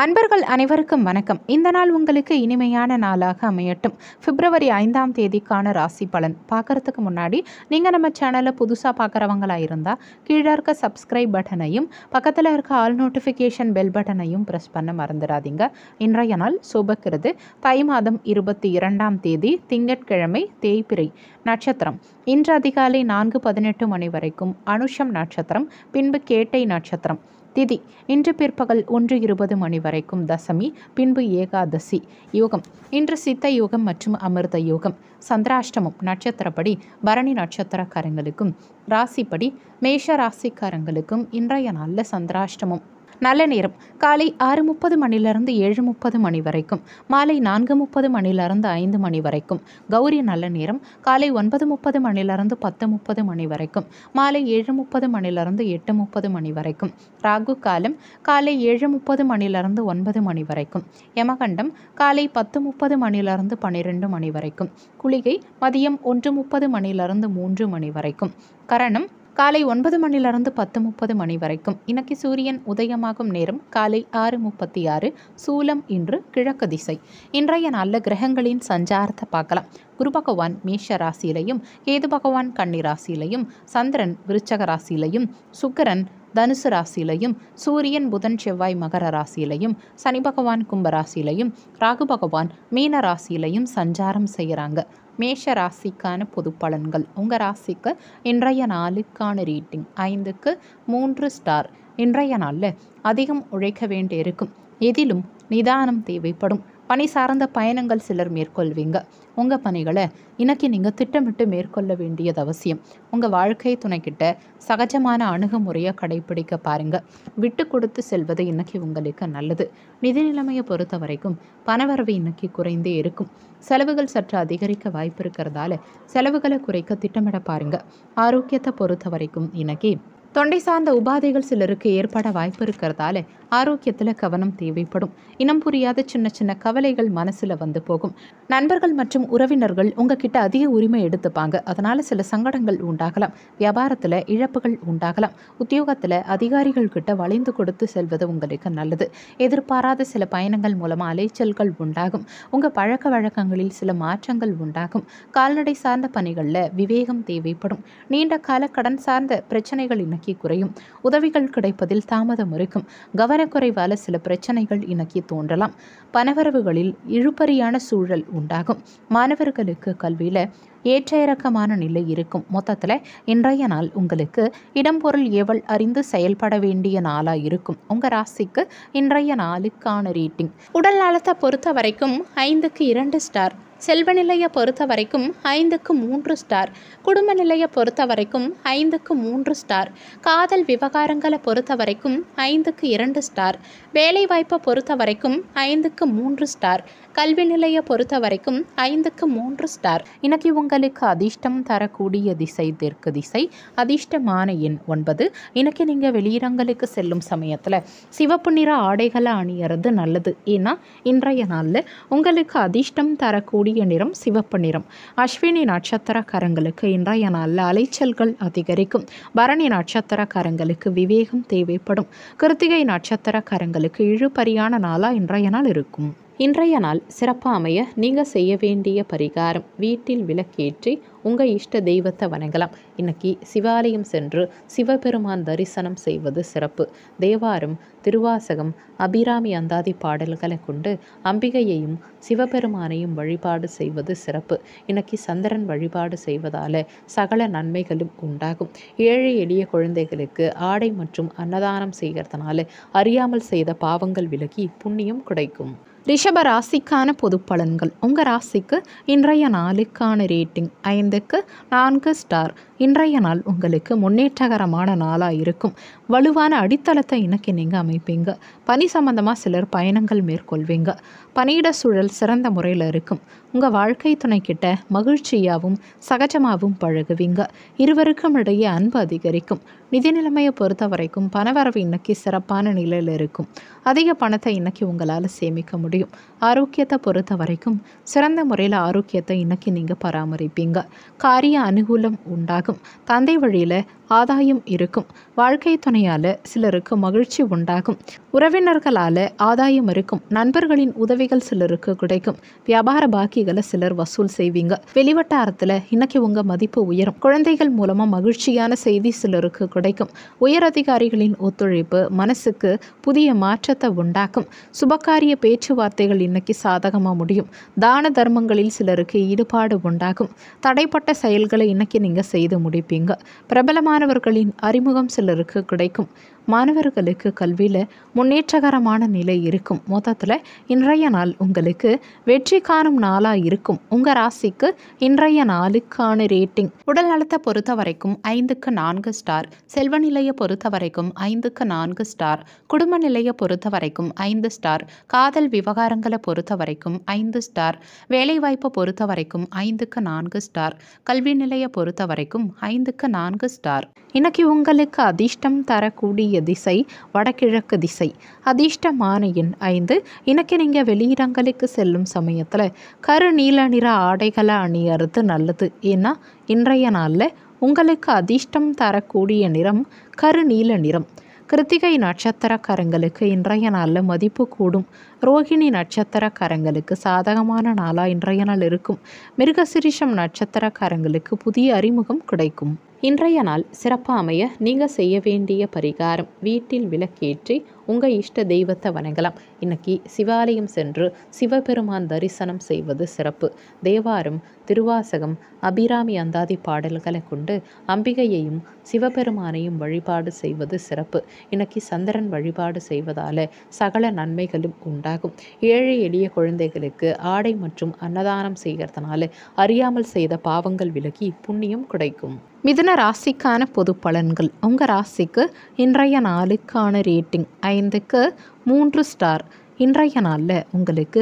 அன்பர்கள் அனைவருக்கும் வணக்கம் இந்த நாள் உங்களுக்கு இனிமையான நாளாக அமையட்டும் பிப்ரவரி ஐந்தாம் தேதிக்கான ராசி பலன் பார்க்குறதுக்கு முன்னாடி நீங்கள் நம்ம சேனலை புதுசாக பார்க்குறவங்களாக இருந்தால் கீழே இருக்க சப்ஸ்கிரைப் பட்டனையும் பக்கத்தில் இருக்க ஆல் நோட்டிஃபிகேஷன் பெல் பட்டனையும் ப்ரெஸ் பண்ண மறந்துடாதீங்க இன்றைய நாள் சுபக்கிறது தை மாதம் இருபத்தி இரண்டாம் தேதி திங்கட்கிழமை தேய்பிரை நட்சத்திரம் இன்று அதிகாலை நான்கு பதினெட்டு மணி வரைக்கும் அனுஷம் நட்சத்திரம் பின்பு கேட்டை நட்சத்திரம் திதி இன்று பிற்பகல் ஒன்று இருபது மணி வரைக்கும் தசமி பின்பு ஏகாதசி யோகம் இன்று சித்த யோகம் மற்றும் அமிர்த யோகம் சந்திராஷ்டமம் நட்சத்திரப்படி பரணி நட்சத்திரக்காரங்களுக்கும் ராசிப்படி மேஷ ராசிக்காரங்களுக்கும் இன்றைய நல்ல சந்திராஷ்டமம் நல்ல நேரம் காலை ஆறு முப்பது மணிலிருந்து ஏழு முப்பது மணி வரைக்கும் மாலை நான்கு முப்பது மணிலிருந்து ஐந்து மணி வரைக்கும் கௌரி நல்ல நேரம் காலை ஒன்பது முப்பது மணிலிருந்து பத்து முப்பது மணி வரைக்கும் மாலை ஏழு முப்பது மணிலிருந்து எட்டு முப்பது மணி வரைக்கும் ராகு காலம் காலை ஏழு முப்பது மணிலிருந்து ஒன்பது மணி வரைக்கும் யமகண்டம் காலை பத்து முப்பது மணிலிருந்து பன்னிரெண்டு மணி வரைக்கும் குளிகை மதியம் ஒன்று முப்பது மணிலிருந்து மூன்று மணி வரைக்கும் கரணம் காலை ஒன்பது மணிலிருந்து பத்து முப்பது மணி வரைக்கும் இன்னைக்கு சூரியன் உதயமாகும் நேரம் காலை ஆறு முப்பத்தி ஆறு சூலம் இன்று கிழக்கு திசை இன்றைய நல்ல கிரகங்களின் சஞ்சாரத்தை பார்க்கலாம் குரு பகவான் மேஷ ராசியிலையும் கேது பகவான் கன்னி ராசியிலையும் சந்திரன் விருச்சக ராசியிலையும் சுக்கரன் தனுசு ராசியிலையும் சூரியன் புதன் செவ்வாய் மகர ராசியிலையும் சனி பகவான் கும்ப ராசியிலையும் ராகு பகவான் மீன ராசியிலையும் சஞ்சாரம் செய்கிறாங்க மேஷ ராசிக்கான பொது பலன்கள் உங்கள் ராசிக்கு இன்றைய நாளுக்கான ரேட்டிங் ஐந்துக்கு மூன்று ஸ்டார் இன்றைய நாளில் அதிகம் உழைக்க வேண்டியிருக்கும் எதிலும் நிதானம் தேவைப்படும் பணி சார்ந்த பயணங்கள் சிலர் மேற்கொள்வீங்க உங்கள் பணிகளை இன்னைக்கு நீங்கள் திட்டமிட்டு மேற்கொள்ள வேண்டியது அவசியம் உங்கள் வாழ்க்கை துணைக்கிட்ட சகஜமான அணுகுமுறையை கடைபிடிக்க பாருங்கள் விட்டு கொடுத்து செல்வது இன்னைக்கு உங்களுக்கு நல்லது நிதி நிலைமையை பொறுத்த வரைக்கும் பணவரவு இன்னைக்கு குறைந்தே இருக்கும் செலவுகள் சற்று அதிகரிக்க வாய்ப்பு இருக்கிறதால செலவுகளை குறைக்க திட்டமிட பாருங்கள் ஆரோக்கியத்தை பொறுத்த வரைக்கும் இன்னைக்கு தொண்டை சார்ந்த உபாதைகள் சிலருக்கு ஏற்பட வாய்ப்பு இருக்கிறதால ஆரோக்கியத்தில் கவனம் தேவைப்படும் இனம் புரியாத சின்ன சின்ன கவலைகள் மனசில் வந்து போகும் நண்பர்கள் மற்றும் உறவினர்கள் உங்ககிட்ட அதிக உரிமை எடுத்துப்பாங்க அதனால சில சங்கடங்கள் உண்டாகலாம் வியாபாரத்தில் இழப்புகள் உண்டாகலாம் உத்தியோகத்தில் அதிகாரிகள் கிட்ட வளைந்து கொடுத்து செல்வது உங்களுக்கு நல்லது எதிர்பாராத சில பயணங்கள் மூலமாக அலைச்சல்கள் உண்டாகும் உங்கள் பழக்க வழக்கங்களில் சில மாற்றங்கள் உண்டாகும் கால்நடை சார்ந்த பணிகளில் விவேகம் தேவைப்படும் நீண்ட கால கடன் சார்ந்த பிரச்சனைகள் இன்னைக்கு குறையும் உதவிகள் கிடைப்பதில் தாமதம் இருக்கும் கவர் கவனக்குறைவால சில பிரச்சனைகள் இணக்கி தோன்றலாம் பணவரவுகளில் இழுபறியான சூழல் உண்டாகும் மாணவர்களுக்கு கல்வியில ஏற்ற இறக்கமான நிலை இருக்கும் மொத்தத்தில் இன்றைய நாள் உங்களுக்கு இடம்பொருள் எவள் அறிந்து செயல்பட வேண்டிய நாளாக இருக்கும் உங்கள் ராசிக்கு இன்றைய நாளுக்கான ரேட்டிங் உடல் நலத்தை பொறுத்த வரைக்கும் ஐந்துக்கு இரண்டு ஸ்டார் செல்வ நிலையை பொறுத்த வரைக்கும் ஐந்துக்கு மூன்று ஸ்டார் குடும்ப நிலையை பொறுத்த வரைக்கும் ஐந்துக்கு மூன்று ஸ்டார் காதல் விவகாரங்களை பொறுத்த வரைக்கும் ஐந்துக்கு இரண்டு ஸ்டார் வேலைவாய்ப்பை பொறுத்த வரைக்கும் ஐந்துக்கு மூன்று ஸ்டார் கல்வி நிலையை பொறுத்த வரைக்கும் ஐந்துக்கு மூன்று ஸ்டார் இன்னைக்கு உங்களுக்கு அதிர்ஷ்டம் தரக்கூடிய திசை தெற்கு திசை அதிர்ஷ்டமான எண் ஒன்பது இன்னைக்கு நீங்கள் வெளியிடங்களுக்கு செல்லும் சமயத்தில் சிவப்பு நிற ஆடைகளை அணியறது நல்லது ஏன்னா இன்றைய நாளில் உங்களுக்கு அதிர்ஷ்டம் தரக்கூடிய கூடிய நிறம் சிவப்பு நிறம் அஸ்வினி நட்சத்திரக்காரங்களுக்கு இன்றைய நாளில் அலைச்சல்கள் அதிகரிக்கும் பரணி நட்சத்திரக்காரங்களுக்கு விவேகம் தேவைப்படும் கிருத்திகை நட்சத்திரக்காரங்களுக்கு இழுபறியான நாளாக இன்றைய நாள் இருக்கும் இன்றைய நாள் சிறப்பாக அமைய நீங்கள் செய்ய வேண்டிய பரிகாரம் வீட்டில் விளக்கேற்றி உங்கள் இஷ்ட தெய்வத்தை வணங்கலாம் இன்னைக்கு சிவாலயம் சென்று சிவபெருமான் தரிசனம் செய்வது சிறப்பு தேவாரம் திருவாசகம் அபிராமி அந்தாதி பாடல்களை கொண்டு அம்பிகையையும் சிவபெருமானையும் வழிபாடு செய்வது சிறப்பு இன்னைக்கு சந்திரன் வழிபாடு செய்வதால் சகல நன்மைகளும் உண்டாகும் ஏழை எளிய குழந்தைகளுக்கு ஆடை மற்றும் அன்னதானம் செய்கிறதுனால அறியாமல் செய்த பாவங்கள் விலகி புண்ணியம் கிடைக்கும் ரிஷப ராசிக்கான பொது பலன்கள் உங்கள் ராசிக்கு இன்றைய நாளுக்கான ரேட்டிங் ஐந்துக்கு நான்கு ஸ்டார் இன்றைய நாள் உங்களுக்கு முன்னேற்றகரமான நாளாக இருக்கும் வலுவான அடித்தளத்தை இன்னைக்கு நீங்கள் அமைப்பீங்க பணி சம்பந்தமாக சிலர் பயணங்கள் மேற்கொள்வீங்க பணியிட சூழல் சிறந்த முறையில் இருக்கும் உங்கள் வாழ்க்கை துணைக்கிட்ட மகிழ்ச்சியாகவும் சகஜமாகவும் பழகுவீங்க இருவருக்கும் இடையே அன்பு அதிகரிக்கும் நிதி நிலைமையை பொறுத்த வரைக்கும் பணவரவு இன்னைக்கு சிறப்பான நிலையில் இருக்கும் அதிக பணத்தை இன்னைக்கு உங்களால் சேமிக்க முடியும் ஆரோக்கியத்தை பொறுத்த வரைக்கும் சிறந்த முறையில் ஆரோக்கியத்தை இன்னைக்கு நீங்கள் பராமரிப்பீங்க காரிய அனுகூலம் உண்டாகும் தந்தை வழியில் ஆதாயம் இருக்கும் வாழ்க்கை துணையால் சிலருக்கு மகிழ்ச்சி உண்டாகும் உறவினர்களால் ஆதாயம் இருக்கும் நண்பர்களின் உதவிகள் சிலருக்கு கிடைக்கும் வியாபார பாக்கிகளை சிலர் வசூல் செய்வீங்க வெளிவட்டாரத்தில் இன்னைக்கு உங்கள் மதிப்பு உயரும் குழந்தைகள் மூலமாக மகிழ்ச்சியான செய்தி சிலருக்கு கிடைக்கும் உயர் அதிகாரிகளின் ஒத்துழைப்பு மனசுக்கு புதிய மாற்றத்தை உண்டாக்கும் சுபகாரிய பேச்சுவார்த்தைகள் இன்னைக்கு சாதகமாக முடியும் தான தர்மங்களில் சிலருக்கு ஈடுபாடு உண்டாகும் தடைப்பட்ட செயல்களை இன்னைக்கு நீங்கள் செய்து முடிப்பீங்க பிரபலமான மாணவர்களின் அறிமுகம் சிலருக்கு கிடைக்கும் மாணவர்களுக்கு கல்வியில் முன்னேற்றகரமான நிலை இருக்கும் மொத்தத்தில் இன்றைய நாள் உங்களுக்கு வெற்றி காணும் நாளாக இருக்கும் உங்கள் ராசிக்கு இன்றைய நாளுக்கான ரேட்டிங் உடல் நலத்தை பொறுத்த வரைக்கும் ஐந்துக்கு நான்கு ஸ்டார் செல்வ நிலையை பொறுத்த வரைக்கும் ஐந்துக்கு நான்கு ஸ்டார் குடும்ப நிலையை பொறுத்த வரைக்கும் ஐந்து ஸ்டார் காதல் விவகாரங்களை பொறுத்த வரைக்கும் ஐந்து ஸ்டார் வேலைவாய்ப்பை பொறுத்த வரைக்கும் ஐந்துக்கு நான்கு ஸ்டார் கல்வி நிலையை பொறுத்த வரைக்கும் ஐந்துக்கு நான்கு ஸ்டார் இன்னைக்கு உங்களுக்கு அதிர்ஷ்டம் தரக்கூடிய திசை வடகிழக்கு திசை அதிர்ஷ்டமான எண் ஐந்து இன்னைக்கு நீங்கள் வெளியிடங்களுக்கு செல்லும் சமயத்தில் கரு நீல நிற ஆடைகளை அணியறது நல்லது ஏன்னா இன்றைய நாளில் உங்களுக்கு அதிர்ஷ்டம் தரக்கூடிய நிறம் கரு நீல நிறம் கிருத்திகை நட்சத்திரக்காரங்களுக்கு இன்றைய நாளில் மதிப்பு கூடும் ரோஹிணி நட்சத்திரக்காரங்களுக்கு சாதகமான நாளாக இன்றைய நாள் இருக்கும் மிருகசிரிஷம் நட்சத்திரக்காரங்களுக்கு புதிய அறிமுகம் கிடைக்கும் இன்றைய நாள் சிறப்பாக அமைய நீங்கள் செய்ய வேண்டிய பரிகாரம் வீட்டில் விளக்கேற்றி உங்கள் இஷ்ட தெய்வத்தை வணங்கலாம் இன்னைக்கு சிவாலயம் சென்று சிவபெருமான் தரிசனம் செய்வது சிறப்பு தேவாரம் திருவாசகம் அபிராமி அந்தாதி பாடல்களை கொண்டு அம்பிகையையும் சிவபெருமானையும் வழிபாடு செய்வது சிறப்பு இன்னைக்கு சந்திரன் வழிபாடு செய்வதால சகல நன்மைகளும் உண்டாகும் ஏழை எளிய குழந்தைகளுக்கு ஆடை மற்றும் அன்னதானம் செய்கிறதுனால அறியாமல் செய்த பாவங்கள் விலகி புண்ணியம் கிடைக்கும் மிதன ராசிக்கான பொது பலன்கள் உங்கள் ராசிக்கு இன்றைய நாளுக்கான ரேட்டிங் ஐந்துக்கு மூன்று ஸ்டார் இன்றைய நாளில் உங்களுக்கு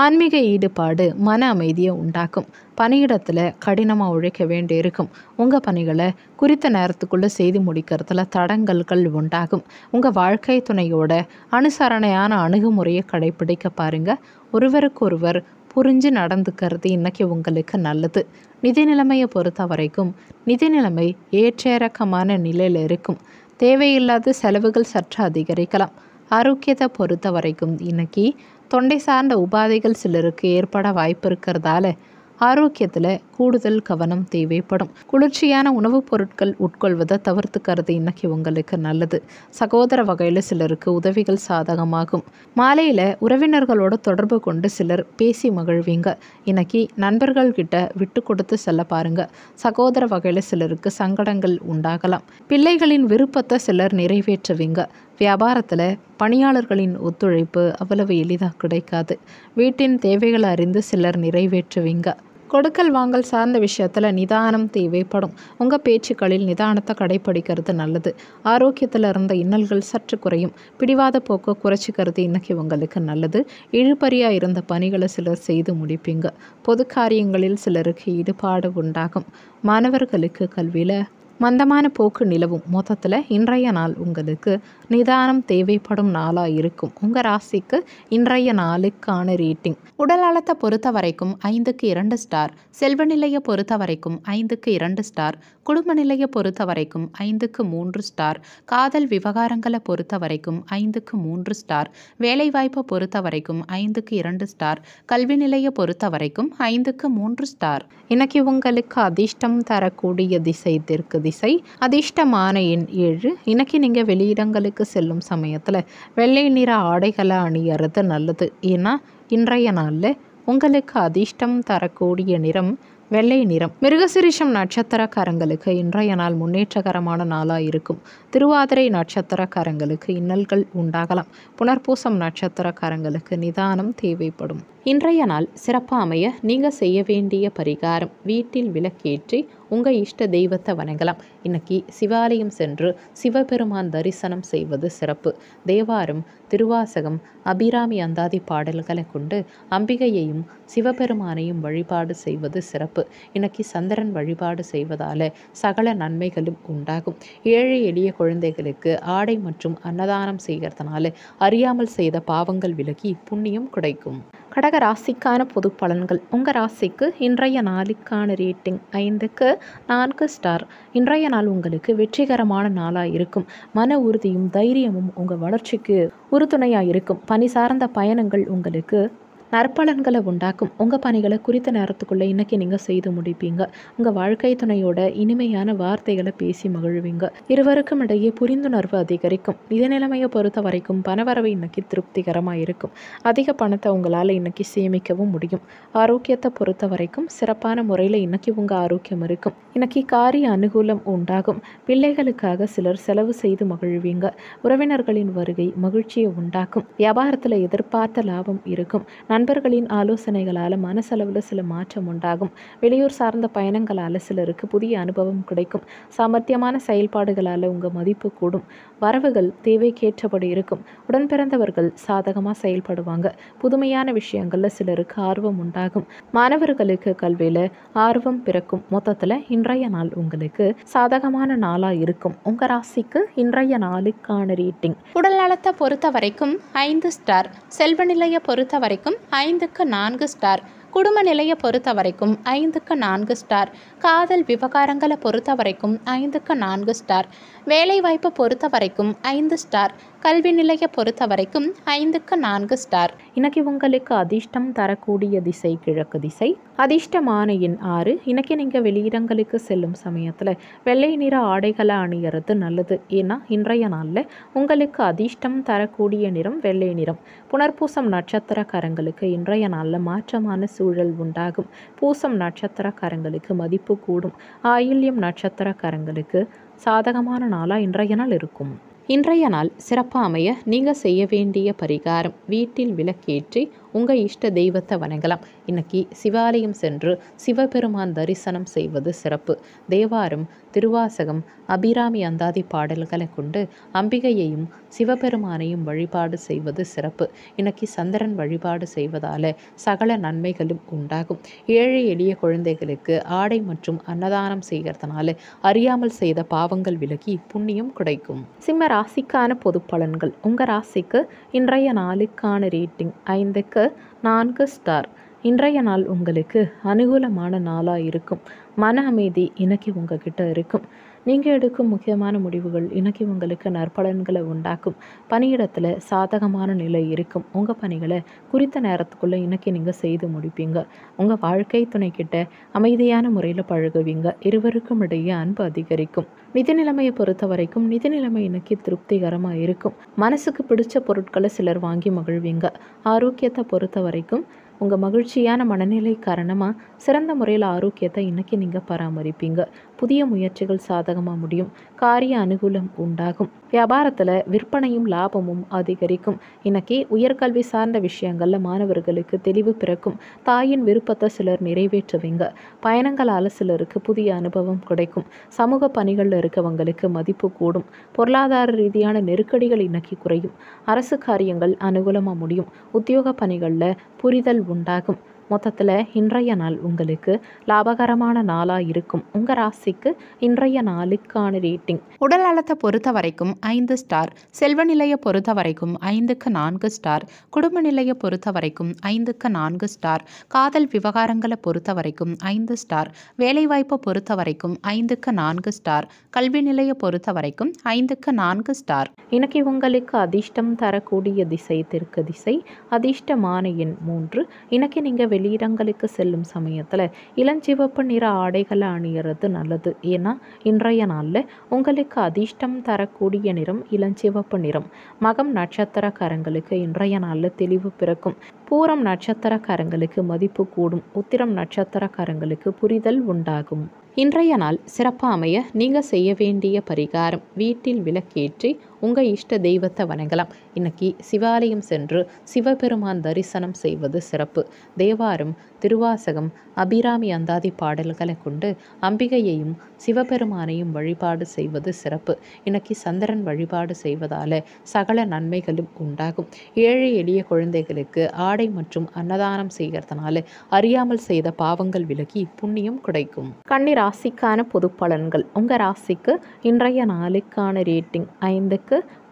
ஆன்மீக ஈடுபாடு மன அமைதியை உண்டாக்கும் பணியிடத்தில் கடினமாக உழைக்க வேண்டி இருக்கும் உங்கள் பணிகளை குறித்த நேரத்துக்குள்ளே செய்து முடிக்கிறதுல தடங்கல்கள் உண்டாகும் உங்கள் வாழ்க்கை துணையோட அனுசரணையான அணுகுமுறையை கடைபிடிக்க பாருங்கள் ஒருவருக்கொருவர் புரிஞ்சு நடந்துக்கிறது இன்றைக்கி உங்களுக்கு நல்லது நிதி நிலைமையை பொறுத்த வரைக்கும் நிதி நிலைமை ஏற்ற இறக்கமான நிலையில் இருக்கும் தேவையில்லாத செலவுகள் சற்று அதிகரிக்கலாம் ஆரோக்கியத்தை பொறுத்த வரைக்கும் இன்னைக்கு தொண்டை சார்ந்த உபாதைகள் சிலருக்கு ஏற்பட வாய்ப்பு இருக்கிறதால ஆரோக்கியத்தில் கூடுதல் கவனம் தேவைப்படும் குளிர்ச்சியான உணவுப் பொருட்கள் உட்கொள்வதை தவிர்த்துக்கிறது இன்னைக்கு உங்களுக்கு நல்லது சகோதர வகையில் சிலருக்கு உதவிகள் சாதகமாகும் மாலையில் உறவினர்களோட தொடர்பு கொண்டு சிலர் பேசி மகிழ்வீங்க இன்னைக்கு நண்பர்கள் கிட்ட விட்டு கொடுத்து செல்ல பாருங்க சகோதர வகையில் சிலருக்கு சங்கடங்கள் உண்டாகலாம் பிள்ளைகளின் விருப்பத்தை சிலர் நிறைவேற்றுவீங்க வியாபாரத்தில் பணியாளர்களின் ஒத்துழைப்பு அவ்வளவு எளிதாக கிடைக்காது வீட்டின் தேவைகளை அறிந்து சிலர் நிறைவேற்றுவீங்க கொடுக்கல் வாங்கல் சார்ந்த விஷயத்தில் நிதானம் தேவைப்படும் உங்கள் பேச்சுக்களில் நிதானத்தை கடைப்பிடிக்கிறது நல்லது ஆரோக்கியத்தில் இருந்த இன்னல்கள் சற்று குறையும் பிடிவாத போக்கை குறைச்சிக்கிறது இன்றைக்கி உங்களுக்கு நல்லது இழுபறியாக இருந்த பணிகளை சிலர் செய்து முடிப்பீங்க பொது காரியங்களில் சிலருக்கு ஈடுபாடு உண்டாகும் மாணவர்களுக்கு கல்வியில் மந்தமான போக்கு நிலவும் மொத்தத்தில் இன்றைய நாள் உங்களுக்கு நிதானம் தேவைப்படும் நாளாக இருக்கும் உங்கள் ராசிக்கு இன்றைய நாளுக்கான ரேட்டிங் உடல் நலத்தை பொறுத்த வரைக்கும் ஐந்துக்கு இரண்டு ஸ்டார் செல்வ நிலையை பொறுத்த வரைக்கும் ஐந்துக்கு இரண்டு ஸ்டார் குடும்ப நிலையை பொறுத்த வரைக்கும் ஐந்துக்கு மூன்று ஸ்டார் காதல் விவகாரங்களை பொறுத்த வரைக்கும் ஐந்துக்கு மூன்று ஸ்டார் வேலைவாய்ப்பை பொறுத்த வரைக்கும் ஐந்துக்கு இரண்டு ஸ்டார் கல்வி நிலையை பொறுத்த வரைக்கும் ஐந்துக்கு மூன்று ஸ்டார் இன்னைக்கு உங்களுக்கு அதிர்ஷ்டம் தரக்கூடிய திசை தெற்கு திசை அதிர்ஷ்டமான எண் ஏழு இன்னைக்கு நீங்கள் வெளியிடங்களுக்கு செல்லும் சமயத்தில் வெள்ளை நிற ஆடைகளை அணியறது நல்லது ஏன்னா இன்றைய நாளில் உங்களுக்கு அதிர்ஷ்டம் தரக்கூடிய நிறம் வெள்ளை நிறம் மிருகசிரிஷம் நட்சத்திரக்காரங்களுக்கு இன்றைய நாள் முன்னேற்றகரமான நாளாக இருக்கும் திருவாதிரை நட்சத்திரக்காரங்களுக்கு இன்னல்கள் உண்டாகலாம் புனர்பூசம் நட்சத்திரக்காரங்களுக்கு நிதானம் தேவைப்படும் இன்றைய நாள் சிறப்பாக அமைய நீங்கள் செய்ய வேண்டிய பரிகாரம் வீட்டில் விளக்கேற்றி உங்கள் இஷ்ட தெய்வத்தை வணங்கலாம் இன்னைக்கு சிவாலயம் சென்று சிவபெருமான் தரிசனம் செய்வது சிறப்பு தேவாரம் திருவாசகம் அபிராமி அந்தாதி பாடல்களை கொண்டு அம்பிகையையும் சிவபெருமானையும் வழிபாடு செய்வது சிறப்பு இன்னைக்கு சந்திரன் வழிபாடு செய்வதால் சகல நன்மைகளும் உண்டாகும் ஏழை எளிய குழந்தைகளுக்கு ஆடை மற்றும் அன்னதானம் செய்கிறதுனால அறியாமல் செய்த பாவங்கள் விலகி புண்ணியம் கிடைக்கும் கடக ராசிக்கான பொது பலன்கள் உங்கள் ராசிக்கு இன்றைய நாளுக்கான ரேட்டிங் ஐந்துக்கு நான்கு ஸ்டார் இன்றைய நாள் உங்களுக்கு வெற்றிகரமான நாளாக இருக்கும் மன உறுதியும் தைரியமும் உங்கள் வளர்ச்சிக்கு உறுதுணையாக இருக்கும் பணி சார்ந்த பயணங்கள் உங்களுக்கு நற்பலன்களை உண்டாக்கும் உங்கள் பணிகளை குறித்த நேரத்துக்குள்ளே இன்றைக்கி நீங்கள் செய்து முடிப்பீங்க உங்கள் வாழ்க்கை துணையோட இனிமையான வார்த்தைகளை பேசி மகிழ்வீங்க இருவருக்கும் இடையே புரிந்துணர்வு அதிகரிக்கும் இதே நிலைமையை பொறுத்த வரைக்கும் பணவரவு இன்னைக்கு திருப்திகரமாக இருக்கும் அதிக பணத்தை உங்களால் இன்னைக்கு சேமிக்கவும் முடியும் ஆரோக்கியத்தை பொறுத்த வரைக்கும் சிறப்பான முறையில் இன்னைக்கு உங்கள் ஆரோக்கியம் இருக்கும் எனக்கு காரிய அனுகூலம் உண்டாகும் பிள்ளைகளுக்காக சிலர் செலவு செய்து மகிழ்வீங்க உறவினர்களின் வருகை மகிழ்ச்சியை உண்டாக்கும் வியாபாரத்தில் எதிர்பார்த்த லாபம் இருக்கும் நண்பர்களின் ஆலோசனைகளால் மனசளவில் சில மாற்றம் உண்டாகும் வெளியூர் சார்ந்த பயணங்களால் சிலருக்கு புதிய அனுபவம் கிடைக்கும் சாமர்த்தியமான செயல்பாடுகளால் உங்கள் மதிப்பு கூடும் வரவுகள் தேவைக்கேற்றபடி இருக்கும் உடன் பிறந்தவர்கள் சாதகமாக செயல்படுவாங்க புதுமையான விஷயங்களில் சிலருக்கு ஆர்வம் உண்டாகும் மாணவர்களுக்கு கல்வியில் ஆர்வம் பிறக்கும் மொத்தத்தில் இன்றைய நாள் உங்களுக்கு சாதகமான நாளா இருக்கும் உங்க ராசிக்கு இன்றைய நாளுக்கான ரேட்டிங் உடல் நலத்தை பொறுத்த வரைக்கும் ஐந்து ஸ்டார் செல்வ நிலையை பொறுத்த வரைக்கும் ஐந்துக்கு நான்கு ஸ்டார் குடும்ப நிலையை பொறுத்த வரைக்கும் ஐந்துக்கு நான்கு ஸ்டார் காதல் விவகாரங்களை பொறுத்த வரைக்கும் ஐந்துக்கு நான்கு ஸ்டார் வேலைவாய்ப்பு பொறுத்த வரைக்கும் ஐந்து ஸ்டார் கல்வி நிலைய பொறுத்த வரைக்கும் ஐந்துக்கு நான்கு ஸ்டார் இன்னைக்கு உங்களுக்கு அதிர்ஷ்டம் தரக்கூடிய திசை கிழக்கு திசை அதிர்ஷ்டமான எண் ஆறு இன்னைக்கு நீங்கள் வெளியிடங்களுக்கு செல்லும் சமயத்தில் வெள்ளை நிற ஆடைகளை அணியறது நல்லது ஏன்னா இன்றைய நாளில் உங்களுக்கு அதிர்ஷ்டம் தரக்கூடிய நிறம் வெள்ளை நிறம் புனர்பூசம் நட்சத்திரக்காரங்களுக்கு இன்றைய நாளில் மாற்றமான சூழல் உண்டாகும் பூசம் நட்சத்திரக்காரங்களுக்கு மதிப்பு சிறப்பு கூடும் ஆயில்யம் நட்சத்திரக்காரங்களுக்கு சாதகமான நாளாக இன்றைய நாள் இருக்கும் இன்றைய நாள் சிறப்பாக அமைய நீங்கள் செய்ய வேண்டிய பரிகாரம் வீட்டில் விளக்கேற்றி உங்கள் இஷ்ட தெய்வத்தை வணங்கலாம் இன்னைக்கு சிவாலயம் சென்று சிவபெருமான் தரிசனம் செய்வது சிறப்பு தேவாரம் திருவாசகம் அபிராமி அந்தாதி பாடல்களை கொண்டு அம்பிகையையும் சிவபெருமானையும் வழிபாடு செய்வது சிறப்பு இன்னைக்கு சந்திரன் வழிபாடு செய்வதால சகல நன்மைகளும் உண்டாகும் ஏழை எளிய குழந்தைகளுக்கு ஆடை மற்றும் அன்னதானம் செய்கிறதுனால அறியாமல் செய்த பாவங்கள் விலகி புண்ணியம் கிடைக்கும் சிம்ம ராசிக்கான பொது பலன்கள் உங்கள் ராசிக்கு இன்றைய நாளுக்கான ரேட்டிங் ஐந்துக்கு நான்கு ஸ்டார் இன்றைய நாள் உங்களுக்கு அனுகூலமான நாளாக இருக்கும் மன அமைதி இன்னைக்கு உங்ககிட்ட இருக்கும் நீங்கள் எடுக்கும் முக்கியமான முடிவுகள் இன்னைக்கு உங்களுக்கு நற்பலன்களை உண்டாக்கும் பணியிடத்தில் சாதகமான நிலை இருக்கும் உங்கள் பணிகளை குறித்த நேரத்துக்குள்ளே இன்றைக்கி நீங்கள் செய்து முடிப்பீங்க உங்கள் வாழ்க்கை துணைக்கிட்ட அமைதியான முறையில் பழகுவீங்க இருவருக்கும் இடையே அன்பு அதிகரிக்கும் நிதி நிலைமையை பொறுத்த வரைக்கும் நிதி நிலைமை இன்னைக்கு திருப்திகரமாக இருக்கும் மனசுக்கு பிடிச்ச பொருட்களை சிலர் வாங்கி மகிழ்வீங்க ஆரோக்கியத்தை பொறுத்த வரைக்கும் உங்கள் மகிழ்ச்சியான மனநிலை காரணமாக சிறந்த முறையில் ஆரோக்கியத்தை இன்றைக்கி நீங்கள் பராமரிப்பீங்க புதிய முயற்சிகள் சாதகமாக முடியும் காரிய அனுகூலம் உண்டாகும் வியாபாரத்தில் விற்பனையும் லாபமும் அதிகரிக்கும் இன்னைக்கு உயர்கல்வி சார்ந்த விஷயங்களில் மாணவர்களுக்கு தெளிவு பிறக்கும் தாயின் விருப்பத்தை சிலர் நிறைவேற்றுவீங்க பயணங்களால் சிலருக்கு புதிய அனுபவம் கிடைக்கும் சமூக பணிகளில் இருக்கவங்களுக்கு மதிப்பு கூடும் பொருளாதார ரீதியான நெருக்கடிகள் இன்னைக்கு குறையும் அரசு காரியங்கள் அனுகூலமாக முடியும் உத்தியோக பணிகளில் புரிதல் உண்டாகும் மொத்தத்தில் இன்றைய நாள் உங்களுக்கு லாபகரமான நாளாக இருக்கும் உங்கள் ராசிக்கு இன்றைய நாளுக்கான ரேட்டிங் உடல் நலத்தை பொறுத்த வரைக்கும் ஐந்து ஸ்டார் செல்வ நிலையை பொறுத்த வரைக்கும் ஐந்துக்கு நான்கு ஸ்டார் குடும்ப நிலையை பொறுத்த வரைக்கும் ஐந்துக்கு நான்கு ஸ்டார் காதல் விவகாரங்களை பொறுத்த வரைக்கும் ஐந்து ஸ்டார் வேலைவாய்ப்பை பொறுத்த வரைக்கும் ஐந்துக்கு நான்கு ஸ்டார் கல்வி நிலையை பொறுத்த வரைக்கும் ஐந்துக்கு நான்கு ஸ்டார் இன்னைக்கு உங்களுக்கு அதிர்ஷ்டம் தரக்கூடிய திசை தெற்கு திசை அதிர்ஷ்டமான எண் மூன்று இன்னைக்கு நீங்கள் வெளியிடங்களுக்கு செல்லும் சமயத்தில் இளஞ்சிவப்பு நிற ஆடைகளை அணியறது நல்லது ஏன்னா இன்றைய நாளில் உங்களுக்கு அதிர்ஷ்டம் தரக்கூடிய நிறம் இளஞ்சிவப்பு நிறம் மகம் நட்சத்திரக்காரங்களுக்கு இன்றைய நாளில் தெளிவு பிறக்கும் பூரம் நட்சத்திரக்காரங்களுக்கு மதிப்பு கூடும் உத்திரம் நட்சத்திரக்காரங்களுக்கு புரிதல் உண்டாகும் இன்றைய நாள் சிறப்பாமைய நீங்கள் செய்ய வேண்டிய பரிகாரம் வீட்டில் விளக்கேற்றி உங்கள் இஷ்ட தெய்வத்தை வணங்கலாம் இன்னைக்கு சிவாலயம் சென்று சிவபெருமான் தரிசனம் செய்வது சிறப்பு தேவாரம் திருவாசகம் அபிராமி அந்தாதி பாடல்களை கொண்டு அம்பிகையையும் சிவபெருமானையும் வழிபாடு செய்வது சிறப்பு இன்னைக்கு சந்திரன் வழிபாடு செய்வதால் சகல நன்மைகளும் உண்டாகும் ஏழை எளிய குழந்தைகளுக்கு ஆடை மற்றும் அன்னதானம் செய்கிறதுனால அறியாமல் செய்த பாவங்கள் விலகி புண்ணியம் கிடைக்கும் கன்னி ராசிக்கான பொது பலன்கள் உங்கள் ராசிக்கு இன்றைய நாளுக்கான ரேட்டிங் ஐந்து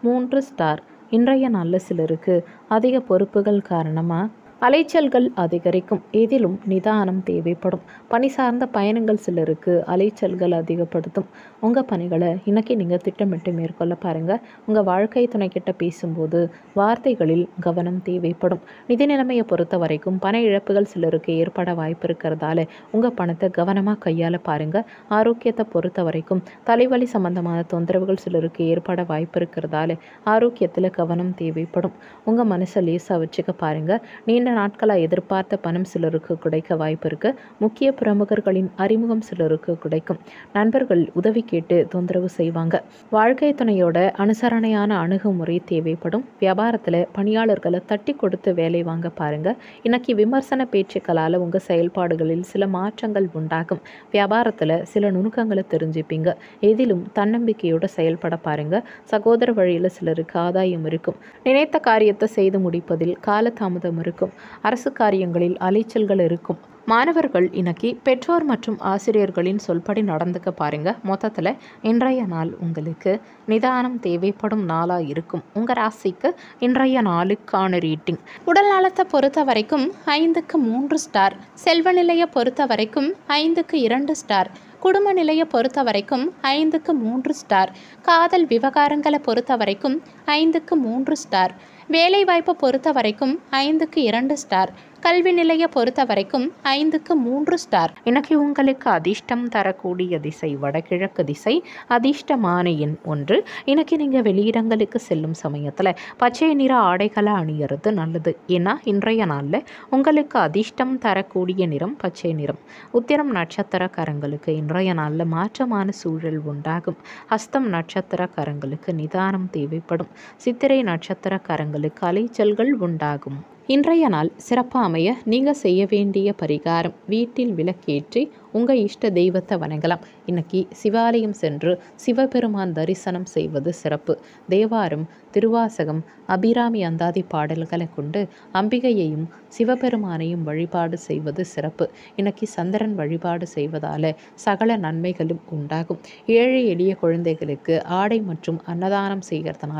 மூன்று ஸ்டார் இன்றைய நல்ல சிலருக்கு அதிக பொறுப்புகள் காரணமாக அலைச்சல்கள் அதிகரிக்கும் இதிலும் நிதானம் தேவைப்படும் பணி சார்ந்த பயணங்கள் சிலருக்கு அலைச்சல்கள் அதிகப்படுத்தும் உங்கள் பணிகளை இன்றைக்கி நீங்கள் திட்டமிட்டு மேற்கொள்ள பாருங்கள் உங்கள் வாழ்க்கை துணைக்கிட்ட பேசும்போது வார்த்தைகளில் கவனம் தேவைப்படும் நிதி நிலைமையை பொறுத்த வரைக்கும் பண இழப்புகள் சிலருக்கு ஏற்பட வாய்ப்பு இருக்கிறதால உங்கள் பணத்தை கவனமாக கையாள பாருங்கள் ஆரோக்கியத்தை பொறுத்த வரைக்கும் தலைவலி சம்பந்தமான தொந்தரவுகள் சிலருக்கு ஏற்பட வாய்ப்பு இருக்கிறதால ஆரோக்கியத்தில் கவனம் தேவைப்படும் உங்கள் மனசை லேசாக வச்சுக்க பாருங்கள் நீண்ட நீண்ட நாட்களாக எதிர்பார்த்த பணம் சிலருக்கு கிடைக்க வாய்ப்பு இருக்கு முக்கிய பிரமுகர்களின் அறிமுகம் சிலருக்கு கிடைக்கும் நண்பர்கள் உதவி கேட்டு தொந்தரவு செய்வாங்க வாழ்க்கை துணையோட அனுசரணையான அணுகுமுறை தேவைப்படும் வியாபாரத்தில் பணியாளர்களை தட்டி கொடுத்து வேலை வாங்க பாருங்கள் இன்னைக்கு விமர்சன பேச்சுக்களால் உங்கள் செயல்பாடுகளில் சில மாற்றங்கள் உண்டாகும் வியாபாரத்தில் சில நுணுக்கங்களை தெரிஞ்சுப்பீங்க எதிலும் தன்னம்பிக்கையோடு செயல்பட பாருங்கள் சகோதர வழியில் சிலருக்கு ஆதாயம் இருக்கும் நினைத்த காரியத்தை செய்து முடிப்பதில் காலதாமதம் இருக்கும் அரசு காரியங்களில் அலைச்சல்கள் இருக்கும் மாணவர்கள் இன்னைக்கு பெற்றோர் மற்றும் ஆசிரியர்களின் சொல்படி நடந்துக்க பாருங்க மொத்தத்தில் இன்றைய நாள் உங்களுக்கு நிதானம் தேவைப்படும் நாளாக இருக்கும் உங்கள் ராசிக்கு இன்றைய நாளுக்கான ரீட்டிங் உடல் நலத்தை பொறுத்த வரைக்கும் ஐந்துக்கு மூன்று ஸ்டார் செல்வ நிலையை பொறுத்த வரைக்கும் ஐந்துக்கு இரண்டு ஸ்டார் குடும்ப நிலையை பொறுத்த வரைக்கும் ஐந்துக்கு மூன்று ஸ்டார் காதல் விவகாரங்களை பொறுத்த வரைக்கும் ஐந்துக்கு மூன்று ஸ்டார் வேலைவாய்ப்பு பொறுத்த வரைக்கும் ஐந்துக்கு இரண்டு ஸ்டார் கல்வி நிலைய பொறுத்த வரைக்கும் ஐந்துக்கு மூன்று ஸ்டார் இன்னைக்கு உங்களுக்கு அதிர்ஷ்டம் தரக்கூடிய திசை வடகிழக்கு திசை அதிர்ஷ்டமான எண் ஒன்று இன்னைக்கு நீங்கள் வெளியிடங்களுக்கு செல்லும் சமயத்தில் பச்சை நிற ஆடைகளை அணியறது நல்லது ஏன்னா இன்றைய நாளில் உங்களுக்கு அதிர்ஷ்டம் தரக்கூடிய நிறம் பச்சை நிறம் உத்திரம் நட்சத்திரக்காரங்களுக்கு இன்றைய நாளில் மாற்றமான சூழல் உண்டாகும் ஹஸ்தம் நட்சத்திரக்காரங்களுக்கு நிதானம் தேவைப்படும் சித்திரை நட்சத்திரக்காரங்களுக்கு அலைச்சல்கள் உண்டாகும் இன்றைய நாள் சிறப்பாக அமைய நீங்கள் செய்ய வேண்டிய பரிகாரம் வீட்டில் விளக்கேற்றி உங்கள் இஷ்ட தெய்வத்தை வணங்கலாம் இன்னைக்கு சிவாலயம் சென்று சிவபெருமான் தரிசனம் செய்வது சிறப்பு தேவாரம் திருவாசகம் அபிராமி அந்தாதி பாடல்களை கொண்டு அம்பிகையையும் சிவபெருமானையும் வழிபாடு செய்வது சிறப்பு இன்னைக்கு சந்திரன் வழிபாடு செய்வதால் சகல நன்மைகளும் உண்டாகும் ஏழை எளிய குழந்தைகளுக்கு ஆடை மற்றும் அன்னதானம் செய்கிறதுனால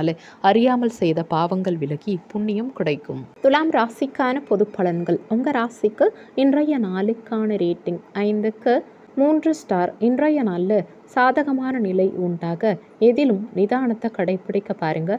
அறியாமல் செய்த பாவங்கள் விலகி புண்ணியம் கிடைக்கும் துலாம் ராசிக்கான பொது பலன்கள் உங்கள் ராசிக்கு இன்றைய நாளுக்கான ரேட்டிங் ஐந்து மூன்று ஸ்டார் இன்றைய நாளில் சாதகமான நிலை உண்டாக எதிலும் நிதானத்தை கடைபிடிக்க பாருங்க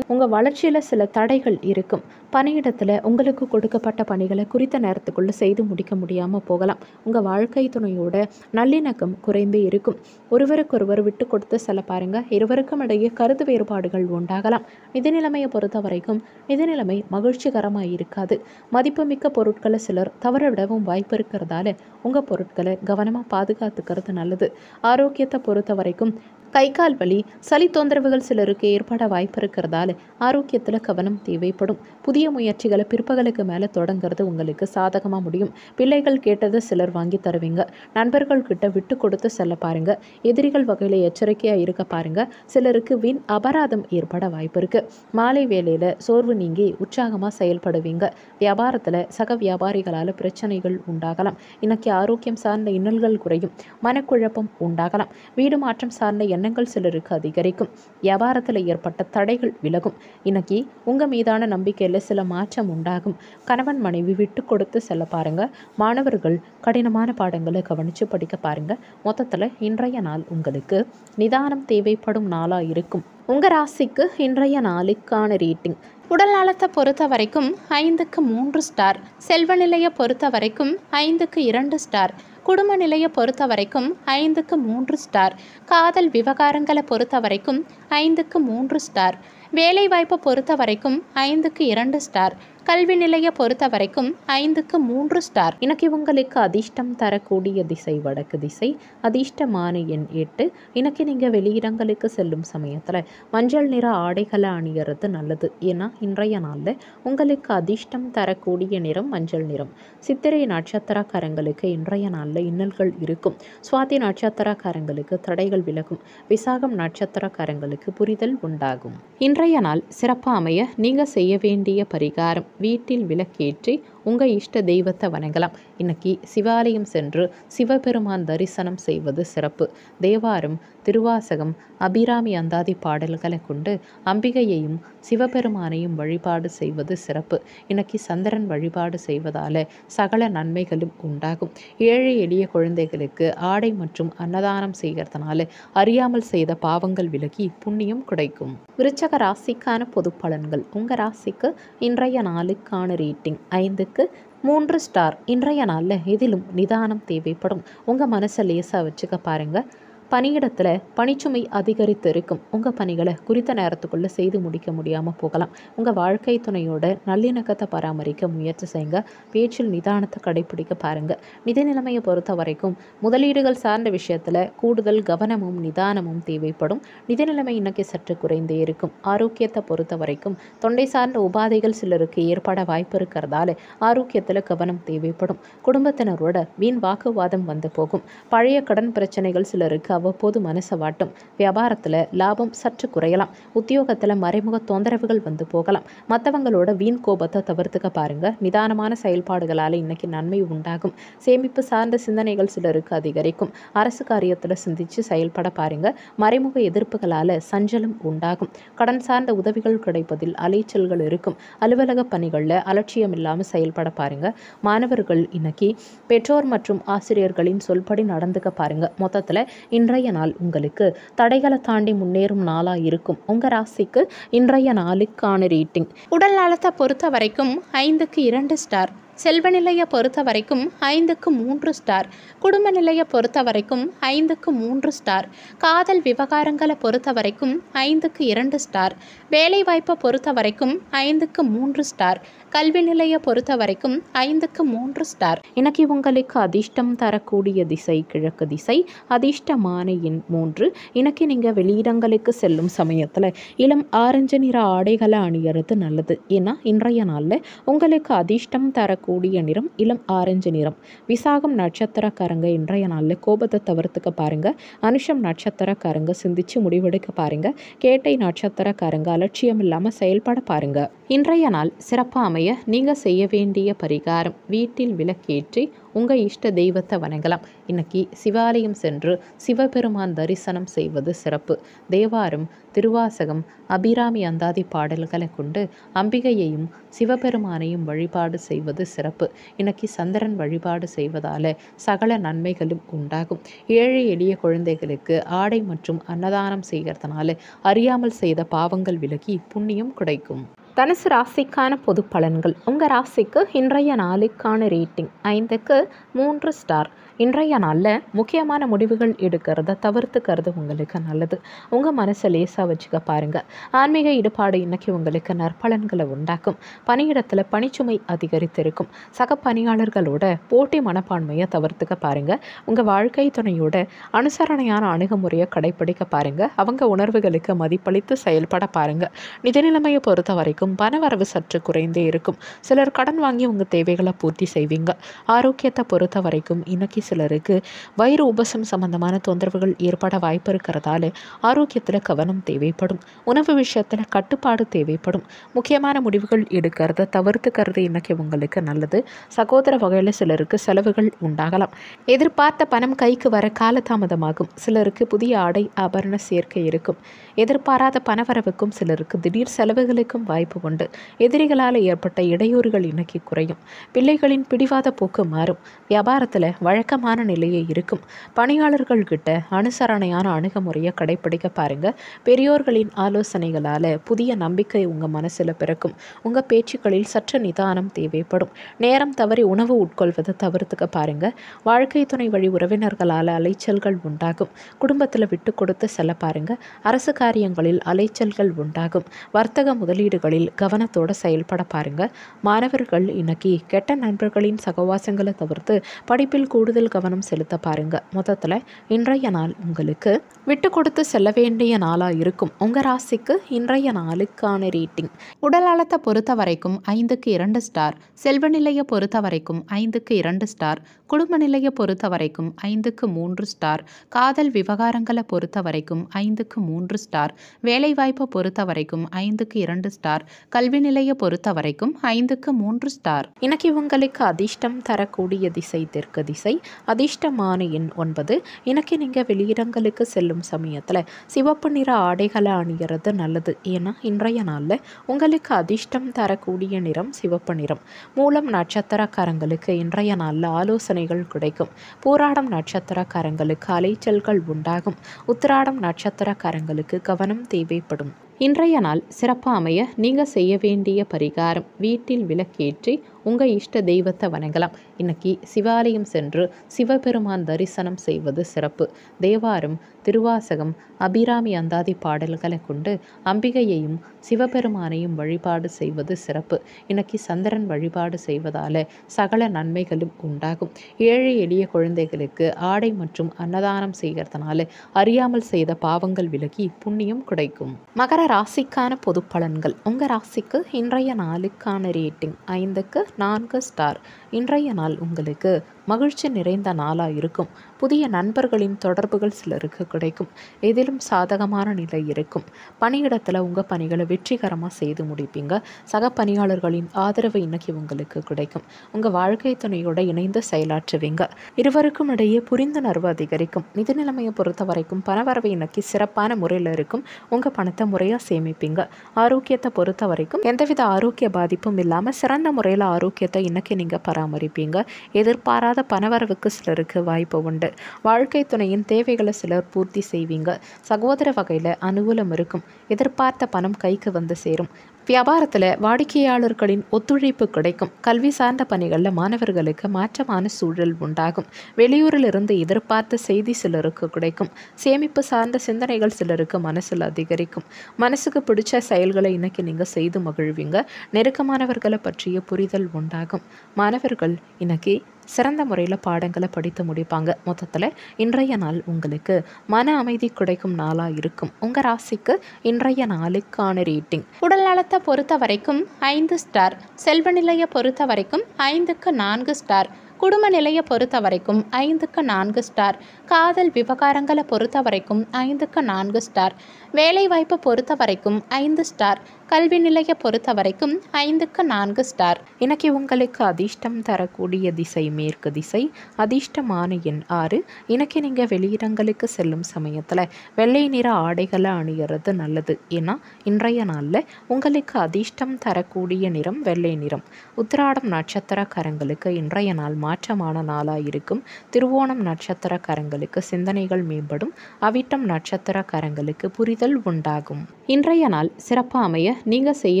உங்கள் வளர்ச்சியில் சில தடைகள் இருக்கும் பணியிடத்தில் உங்களுக்கு கொடுக்கப்பட்ட பணிகளை குறித்த நேரத்துக்குள்ளே செய்து முடிக்க முடியாமல் போகலாம் உங்கள் வாழ்க்கை துணையோட நல்லிணக்கம் குறைந்து இருக்கும் ஒருவருக்கொருவர் விட்டு கொடுத்து செல்ல பாருங்க இருவருக்கும் இடையே கருத்து வேறுபாடுகள் உண்டாகலாம் நிதி நிலைமையை பொறுத்த வரைக்கும் நிதி நிலைமை மகிழ்ச்சிகரமாக இருக்காது மதிப்புமிக்க பொருட்களை சிலர் தவற விடவும் வாய்ப்பு இருக்கிறதால உங்கள் பொருட்களை கவனமாக பாதுகாத்துக்கிறது நல்லது ஆரோக்கியத்தை பொறுத்த வரைக்கும் கை கால் வலி சளி தொந்தரவுகள் சிலருக்கு ஏற்பட வாய்ப்பு இருக்கிறதால ஆரோக்கியத்தில் கவனம் தேவைப்படும் புதிய முயற்சிகளை பிற்பகலுக்கு மேலே தொடங்கிறது உங்களுக்கு சாதகமாக முடியும் பிள்ளைகள் கேட்டதை சிலர் வாங்கி தருவீங்க நண்பர்கள் கிட்ட விட்டு கொடுத்து செல்ல பாருங்க எதிரிகள் வகையில் எச்சரிக்கையாக இருக்க பாருங்க சிலருக்கு வின் அபராதம் ஏற்பட வாய்ப்பு இருக்கு மாலை வேலையில் சோர்வு நீங்கி உற்சாகமாக செயல்படுவீங்க வியாபாரத்தில் சக வியாபாரிகளால் பிரச்சனைகள் உண்டாகலாம் இன்னைக்கு ஆரோக்கியம் சார்ந்த இன்னல்கள் குறையும் மனக்குழப்பம் உண்டாகலாம் வீடு மாற்றம் சார்ந்த எண்ணங்கள் சிலருக்கு அதிகரிக்கும் வியாபாரத்தில் ஏற்பட்ட தடைகள் விலகும் இன்னைக்கு உங்கள் மீதான நம்பிக்கையில் சில மாற்றம் உண்டாகும் கணவன் மனைவி விட்டு கொடுத்து செல்ல பாருங்க மாணவர்கள் கடினமான பாடங்களை கவனித்து படிக்க பாருங்க மொத்தத்தில் இன்றைய நாள் உங்களுக்கு நிதானம் தேவைப்படும் நாளாக இருக்கும் உங்கள் ராசிக்கு இன்றைய நாளுக்கான ரேட்டிங் உடல் நலத்தை பொறுத்த வரைக்கும் ஐந்துக்கு மூன்று ஸ்டார் செல்வநிலையை பொறுத்த வரைக்கும் ஐந்துக்கு இரண்டு ஸ்டார் குடும்ப நிலையை பொறுத்த வரைக்கும் ஐந்துக்கு மூன்று ஸ்டார் காதல் விவகாரங்களை பொறுத்த வரைக்கும் ஐந்துக்கு மூன்று ஸ்டார் வேலைவாய்ப்பை பொறுத்த வரைக்கும் ஐந்துக்கு இரண்டு ஸ்டார் கல்வி நிலைய பொறுத்த வரைக்கும் ஐந்துக்கு மூன்று ஸ்டார் எனக்கு உங்களுக்கு அதிர்ஷ்டம் தரக்கூடிய திசை வடக்கு திசை அதிர்ஷ்டமான எண் எட்டு எனக்கு நீங்கள் வெளியிடங்களுக்கு செல்லும் சமயத்தில் மஞ்சள் நிற ஆடைகளை அணியறது நல்லது ஏன்னா இன்றைய நாளில் உங்களுக்கு அதிர்ஷ்டம் தரக்கூடிய நிறம் மஞ்சள் நிறம் சித்திரை நட்சத்திரக்காரங்களுக்கு இன்றைய நாளில் இன்னல்கள் இருக்கும் சுவாதி நட்சத்திரக்காரங்களுக்கு தடைகள் விலகும் விசாகம் நட்சத்திரக்காரங்களுக்கு புரிதல் உண்டாகும் இன்றைய நாள் சிறப்பாக அமைய நீங்கள் செய்ய வேண்டிய பரிகாரம் வீட்டில் விளக்கேற்றி உங்கள் இஷ்ட தெய்வத்தை வணங்கலாம் இன்னைக்கு சிவாலயம் சென்று சிவபெருமான் தரிசனம் செய்வது சிறப்பு தேவாரம் திருவாசகம் அபிராமி அந்தாதி பாடல்களை கொண்டு அம்பிகையையும் சிவபெருமானையும் வழிபாடு செய்வது சிறப்பு இன்னைக்கு சந்திரன் வழிபாடு செய்வதால் சகல நன்மைகளும் உண்டாகும் ஏழை எளிய குழந்தைகளுக்கு ஆடை மற்றும் அன்னதானம் செய்கிறதுனால அறியாமல் செய்த பாவங்கள் விலகி புண்ணியம் கிடைக்கும் விருச்சக ராசிக்கான பொது பலன்கள் உங்கள் ராசிக்கு இன்றைய நாளுக்கான ரேட்டிங் ஐந்துக்கு உங்களுக்கு மூன்று ஸ்டார் இன்றைய நாளில் எதிலும் நிதானம் தேவைப்படும் உங்கள் மனசை லேசாக வச்சுக்க பாருங்கள் பணியிடத்தில் பணிச்சுமை அதிகரித்து இருக்கும் உங்கள் பணிகளை குறித்த நேரத்துக்குள்ளே செய்து முடிக்க முடியாமல் போகலாம் உங்கள் வாழ்க்கை துணையோட நல்லிணக்கத்தை பராமரிக்க முயற்சி செய்யுங்க பேச்சில் நிதானத்தை கடைபிடிக்க பாருங்கள் நிதி நிலைமையை பொறுத்த வரைக்கும் முதலீடுகள் சார்ந்த விஷயத்தில் கூடுதல் கவனமும் நிதானமும் தேவைப்படும் நிதி நிலைமை இன்னைக்கு சற்று குறைந்தே இருக்கும் ஆரோக்கியத்தை பொறுத்த வரைக்கும் தொண்டை சார்ந்த உபாதைகள் சிலருக்கு ஏற்பட வாய்ப்பு இருக்கிறதால ஆரோக்கியத்தில் கவனம் தேவைப்படும் குடும்பத்தினரோட வீண் வாக்குவாதம் வந்து போகும் பழைய கடன் பிரச்சனைகள் சிலருக்கு அவ்வப்போது மனசை வாட்டும் வியாபாரத்தில் லாபம் சற்று குறையலாம் உத்தியோகத்தில் மறைமுக தொந்தரவுகள் வந்து போகலாம் மற்றவங்களோட வீண் கோபத்தை தவிர்த்துக்க பாருங்க நிதானமான செயல்பாடுகளால் இன்னைக்கு நன்மை உண்டாகும் சேமிப்பு சார்ந்த சிந்தனைகள் சிலருக்கு அதிகரிக்கும் அரசு காரியத்தில் சிந்தித்து செயல்பட பாருங்க மறைமுக எதிர்ப்புகளால் சஞ்சலம் உண்டாகும் கடன் சார்ந்த உதவிகள் கிடைப்பதில் அலைச்சல்கள் இருக்கும் அலுவலக பணிகளில் அலட்சியம் இல்லாமல் செயல்பட பாருங்க மாணவர்கள் இன்னைக்கு பெற்றோர் மற்றும் ஆசிரியர்களின் சொல்படி நடந்துக்க பாருங்க மொத்தத்தில் இன்று இன்றைய நாள் உங்களுக்கு தடைகளை தாண்டி முன்னேறும் நாளாக இருக்கும் உங்கள் ராசிக்கு இன்றைய நாளுக்கான ரேட்டிங் உடல் நலத்தை பொறுத்த வரைக்கும் ஐந்துக்கு இரண்டு ஸ்டார் செல்வ நிலையை பொறுத்த வரைக்கும் ஐந்துக்கு மூன்று ஸ்டார் குடும்ப நிலையை பொறுத்த வரைக்கும் ஐந்துக்கு மூன்று ஸ்டார் காதல் விவகாரங்களை பொறுத்த வரைக்கும் ஐந்துக்கு இரண்டு ஸ்டார் வேலைவாய்ப்பை பொறுத்த வரைக்கும் ஐந்துக்கு மூன்று ஸ்டார் கல்வி நிலைய பொறுத்த வரைக்கும் ஐந்துக்கு மூன்று ஸ்டார் இன்னைக்கு உங்களுக்கு அதிர்ஷ்டம் தரக்கூடிய திசை கிழக்கு திசை அதிர்ஷ்டமான எண் மூன்று இன்னைக்கு நீங்கள் வெளியிடங்களுக்கு செல்லும் சமயத்தில் இளம் ஆரஞ்சு நிற ஆடைகளை அணியறது நல்லது ஏன்னா இன்றைய நாளில் உங்களுக்கு அதிர்ஷ்டம் தரக்கூடிய நிறம் இளம் ஆரஞ்சு நிறம் விசாகம் நட்சத்திரக்காரங்க இன்றைய நாளில் கோபத்தை தவிர்த்துக்க பாருங்கள் அனுஷம் நட்சத்திரக்காரங்க சிந்திச்சு முடிவெடுக்க பாருங்கள் கேட்டை நட்சத்திரக்காரங்க அலட்சியம் இல்லாமல் செயல்பட பாருங்கள் இன்றைய நாள் சிறப்பாக அமைய நீங்கள் செய்ய வேண்டிய பரிகாரம் வீட்டில் விளக்கேற்றி உங்கள் இஷ்ட தெய்வத்தை வணங்கலாம் இன்னைக்கு சிவாலயம் சென்று சிவபெருமான் தரிசனம் செய்வது சிறப்பு தேவாரம் திருவாசகம் அபிராமி அந்தாதி பாடல்களை கொண்டு அம்பிகையையும் சிவபெருமானையும் வழிபாடு செய்வது சிறப்பு இன்னைக்கு சந்திரன் வழிபாடு செய்வதால் சகல நன்மைகளும் உண்டாகும் ஏழை எளிய குழந்தைகளுக்கு ஆடை மற்றும் அன்னதானம் செய்கிறதுனால அறியாமல் செய்த பாவங்கள் விலகி புண்ணியம் கிடைக்கும் தனுசு ராசிக்கான பொது பலன்கள் உங்கள் ராசிக்கு இன்றைய நாளுக்கான ரேட்டிங் ஐந்துக்கு மூன்று ஸ்டார் இன்றைய நாளில் முக்கியமான முடிவுகள் எடுக்கிறத தவிர்த்துக்கிறது உங்களுக்கு நல்லது உங்கள் மனசை லேசாக வச்சுக்க பாருங்கள் ஆன்மீக ஈடுபாடு இன்றைக்கி உங்களுக்கு நற்பலன்களை உண்டாக்கும் பணியிடத்தில் பணிச்சுமை அதிகரித்திருக்கும் சக பணியாளர்களோட போட்டி மனப்பான்மையை தவிர்த்துக்க பாருங்கள் உங்கள் வாழ்க்கை துணையோட அனுசரணையான அணுகுமுறையை கடைபிடிக்க பாருங்கள் அவங்க உணர்வுகளுக்கு மதிப்பளித்து செயல்பட பாருங்கள் நிதிநிலைமையை பொறுத்த வரைக்கும் பணவரவு சற்று குறைந்தே இருக்கும் சிலர் கடன் வாங்கி உங்கள் தேவைகளை பூர்த்தி செய்வீங்க ஆரோக்கியத்தை பொறுத்த வரைக்கும் இன்றைக்கி சிலருக்கு வயிறு உபசம் சம்பந்தமான தொந்தரவுகள் ஏற்பட வாய்ப்பு இருக்கிறதால ஆரோக்கியத்தில் கவனம் தேவைப்படும் உணவு விஷயத்தில் கட்டுப்பாடு தேவைப்படும் முக்கியமான முடிவுகள் எடுக்கிறத தவிர்த்துக்கிறது இன்னைக்கு உங்களுக்கு நல்லது சகோதர வகையில் சிலருக்கு செலவுகள் உண்டாகலாம் எதிர்பார்த்த பணம் கைக்கு வர காலதாமதமாகும் சிலருக்கு புதிய ஆடை ஆபரண சேர்க்கை இருக்கும் எதிர்பாராத பணவரவுக்கும் சிலருக்கு திடீர் செலவுகளுக்கும் வாய்ப்பு உண்டு எதிரிகளால் ஏற்பட்ட இடையூறுகள் இன்னைக்கு குறையும் பிள்ளைகளின் பிடிவாத போக்கு மாறும் வியாபாரத்தில் வழக்கம் மோசமான நிலையே இருக்கும் பணியாளர்கள் கிட்ட அனுசரணையான அணுகுமுறையை கடைப்பிடிக்க பாருங்க பெரியோர்களின் ஆலோசனைகளால் புதிய நம்பிக்கை உங்க மனசில் பிறக்கும் உங்கள் பேச்சுக்களில் சற்று நிதானம் தேவைப்படும் நேரம் தவறி உணவு உட்கொள்வதை தவிர்த்துக்க பாருங்க வாழ்க்கை துணை வழி உறவினர்களால் அலைச்சல்கள் உண்டாகும் குடும்பத்தில் விட்டு கொடுத்து செல்ல பாருங்க அரசு காரியங்களில் அலைச்சல்கள் உண்டாகும் வர்த்தக முதலீடுகளில் கவனத்தோடு செயல்பட பாருங்க மாணவர்கள் இன்னைக்கு கெட்ட நண்பர்களின் சகவாசங்களை தவிர்த்து படிப்பில் கூடுதல் கவனம் செலுத்த பாருங்க மொத்தத்தில் இன்றைய நாள் உங்களுக்கு விட்டு கொடுத்து செல்ல வேண்டிய நாளாக இருக்கும் உங்கள் ராசிக்கு இன்றைய நாளுக்கான ரேட்டிங் உடல் நலத்தை பொறுத்த வரைக்கும் ஐந்துக்கு இரண்டு ஸ்டார் செல்வ நிலையை பொறுத்த வரைக்கும் ஐந்துக்கு இரண்டு ஸ்டார் குடும்ப நிலையை பொறுத்த வரைக்கும் ஐந்துக்கு மூன்று ஸ்டார் காதல் விவகாரங்களை பொறுத்த வரைக்கும் ஐந்துக்கு மூன்று ஸ்டார் வேலைவாய்ப்பை பொறுத்த வரைக்கும் ஐந்துக்கு இரண்டு ஸ்டார் கல்வி நிலையை பொறுத்த வரைக்கும் ஐந்துக்கு மூன்று ஸ்டார் இன்னைக்கு உங்களுக்கு அதிர்ஷ்டம் தரக்கூடிய திசை தெற்கு திசை அதிர்ஷ்டமான எண் ஒன்பது எனக்கு நீங்கள் வெளியிடங்களுக்கு செல்லும் சமயத்தில் சிவப்பு நிற ஆடைகளை அணிகிறது நல்லது ஏன்னா இன்றைய நாளில் உங்களுக்கு அதிர்ஷ்டம் தரக்கூடிய நிறம் சிவப்பு நிறம் மூலம் நட்சத்திரக்காரங்களுக்கு இன்றைய நாளில் ஆலோசனைகள் கிடைக்கும் போராடம் நட்சத்திரக்காரங்களுக்கு அலைச்சல்கள் உண்டாகும் உத்திராடம் நட்சத்திரக்காரங்களுக்கு கவனம் தேவைப்படும் இன்றைய நாள் சிறப்பாக அமைய நீங்கள் செய்ய வேண்டிய பரிகாரம் வீட்டில் விளக்கேற்றி உங்கள் இஷ்ட தெய்வத்தை வணங்கலாம் இன்னைக்கு சிவாலயம் சென்று சிவபெருமான் தரிசனம் செய்வது சிறப்பு தேவாரம் திருவாசகம் அபிராமி அந்தாதி பாடல்களை கொண்டு அம்பிகையையும் சிவபெருமானையும் வழிபாடு செய்வது சிறப்பு இன்னைக்கு சந்திரன் வழிபாடு செய்வதால் சகல நன்மைகளும் உண்டாகும் ஏழை எளிய குழந்தைகளுக்கு ஆடை மற்றும் அன்னதானம் செய்கிறதுனால அறியாமல் செய்த பாவங்கள் விலகி புண்ணியம் கிடைக்கும் மகர ராசிக்கான பொது பலன்கள் உங்கள் ராசிக்கு இன்றைய நாளுக்கான ரேட்டிங் ஐந்துக்கு நான்கு ஸ்டார் இன்றைய நாள் உங்களுக்கு மகிழ்ச்சி நிறைந்த நாளாக இருக்கும் புதிய நண்பர்களின் தொடர்புகள் சிலருக்கு கிடைக்கும் எதிலும் சாதகமான நிலை இருக்கும் பணியிடத்தில் உங்கள் பணிகளை வெற்றிகரமாக செய்து முடிப்பீங்க சக பணியாளர்களின் ஆதரவு இன்னைக்கு உங்களுக்கு கிடைக்கும் உங்கள் வாழ்க்கை துணையோடு இணைந்து செயலாற்றுவீங்க இருவருக்கும் இடையே புரிந்துணர்வு அதிகரிக்கும் நிதி நிலைமையை பொறுத்த வரைக்கும் பணவரவு இன்னைக்கு சிறப்பான முறையில் இருக்கும் உங்கள் பணத்தை முறையாக சேமிப்பீங்க ஆரோக்கியத்தை பொறுத்த வரைக்கும் எந்தவித ஆரோக்கிய பாதிப்பும் இல்லாமல் சிறந்த முறையில் ஆரோக்கியத்தை இன்னைக்கு நீங்கள் பர பராமரிப்பீங்க எதிர்பாராத பணவரவுக்கு சிலருக்கு வாய்ப்பு உண்டு வாழ்க்கை துணையின் தேவைகளை சிலர் பூர்த்தி செய்வீங்க சகோதர வகையில் அனுகூலம் இருக்கும் எதிர்பார்த்த பணம் கைக்கு வந்து சேரும் வியாபாரத்தில் வாடிக்கையாளர்களின் ஒத்துழைப்பு கிடைக்கும் கல்வி சார்ந்த பணிகளில் மாணவர்களுக்கு மாற்றமான சூழல் உண்டாகும் வெளியூரிலிருந்து எதிர்பார்த்த செய்தி சிலருக்கு கிடைக்கும் சேமிப்பு சார்ந்த சிந்தனைகள் சிலருக்கு மனசில் அதிகரிக்கும் மனசுக்கு பிடிச்ச செயல்களை இன்னைக்கு நீங்கள் செய்து மகிழ்வீங்க நெருக்கமானவர்களை பற்றிய புரிதல் உண்டாகும் மாணவர்கள் இன்னைக்கு சிறந்த முறையில் பாடங்களை படித்து முடிப்பாங்க மொத்தத்தில் இன்றைய நாள் உங்களுக்கு மன அமைதி கிடைக்கும் நாளாக இருக்கும் உங்கள் ராசிக்கு இன்றைய நாளுக்கான ரேட்டிங் உடல் நலத்தை பொறுத்த வரைக்கும் ஐந்து ஸ்டார் செல்வ நிலையை பொறுத்த வரைக்கும் ஐந்துக்கு நான்கு ஸ்டார் குடும்ப நிலையை பொறுத்த வரைக்கும் ஐந்துக்கு நான்கு ஸ்டார் காதல் விவகாரங்களை பொறுத்த வரைக்கும் ஐந்துக்கு நான்கு ஸ்டார் வேலைவாய்ப்பை பொறுத்த வரைக்கும் ஐந்து ஸ்டார் கல்வி நிலைய பொறுத்த வரைக்கும் ஐந்துக்கு நான்கு ஸ்டார் இன்னைக்கு உங்களுக்கு அதிர்ஷ்டம் தரக்கூடிய திசை மேற்கு திசை அதிர்ஷ்டமான எண் ஆறு இன்னைக்கு நீங்கள் வெளியிடங்களுக்கு செல்லும் சமயத்தில் வெள்ளை நிற ஆடைகளை அணிகிறது நல்லது ஏன்னா இன்றைய நாளில் உங்களுக்கு அதிர்ஷ்டம் தரக்கூடிய நிறம் வெள்ளை நிறம் உத்திராடம் நட்சத்திரக்காரங்களுக்கு இன்றைய நாள் மாற்றமான நாளாக இருக்கும் திருவோணம் நட்சத்திரக்காரங்களுக்கு சிந்தனைகள் மேம்படும் அவிட்டம் நட்சத்திரக்காரங்களுக்கு புரிதல் உண்டாகும் இன்றைய நாள் சிறப்பாக அமைய நீங்கள் செய்ய